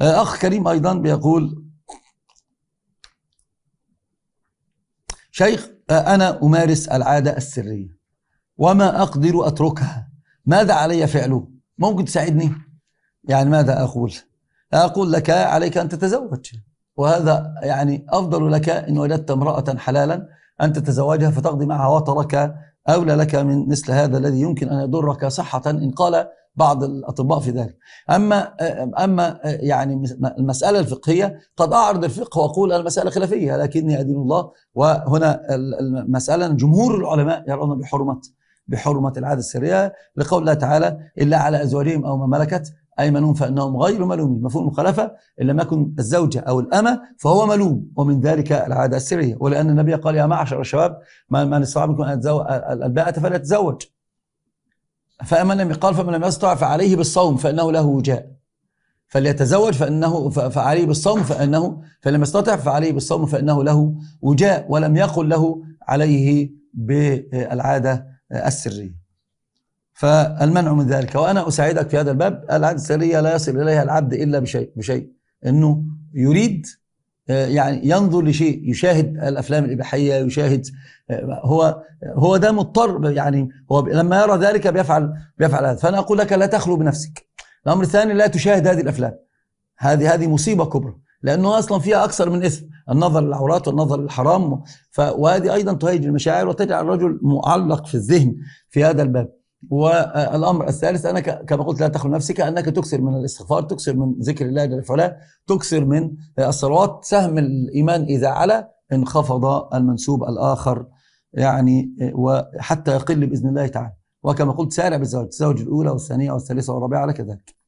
آه، أخ كريم أيضا بيقول شيخ آه، أنا أمارس العادة السرية وما أقدر أتركها ماذا علي فعله ممكن تساعدني يعني ماذا أقول أقول لك عليك أن تتزوج وهذا يعني أفضل لك إن وجدت امرأة حلالا أن تتزوجها فتقضي معها وترك أولى لك من مثل هذا الذي يمكن أن يضرك صحة إن قال بعض الأطباء في ذلك أما أما يعني المسألة الفقهية قد أعرض الفقه وأقول المسألة خلافية لكني أدين الله وهنا المسألة جمهور العلماء يرون بحرمة بحرمة العادة السرية لقول الله تعالى إلا على أزواجهم أو ما ملكت أيمنون فإنهم غير ملومين مفهوم المخالفة إن لم يكن الزوجة أو الأمة فهو ملوم ومن ذلك العادة السرية ولأن النبي قال يا معشر الشباب من استطاع منكم أن يتزوج الباءة فليتزوج فمن لم يقال فمن لم يستطع فعليه بالصوم فإنه له وجاء فليتزوج فإنه فعليه بالصوم فإنه فلم يستطع فعليه بالصوم فإنه له وجاء ولم يقل له عليه بالعادة السرية فالمنع من ذلك وانا اساعدك في هذا الباب العهد السريه لا يصل اليها العبد الا بشيء بشيء انه يريد يعني ينظر لشيء يشاهد الافلام الاباحيه يشاهد هو هو ده مضطر يعني هو لما يرى ذلك بيفعل بيفعل هذا فانا اقول لك لا تخلو بنفسك الامر الثاني لا تشاهد هذه الافلام هذه هذه مصيبه كبرى لانه اصلا فيها اكثر من اثم النظر للعورات والنظر للحرام وهذه ايضا تهيج المشاعر وتجعل الرجل معلق في الذهن في هذا الباب والامر الثالث انك كما قلت لا تخلو نفسك انك تكثر من الاستغفار تكثر من ذكر الله جل وعلا تكثر من الصلوات سهم الايمان اذا علا انخفض المنسوب الاخر يعني وحتى يقل باذن الله تعالى وكما قلت سارع بالزواج الزوج الاولى والثانيه والثالثه والرابعه على كذلك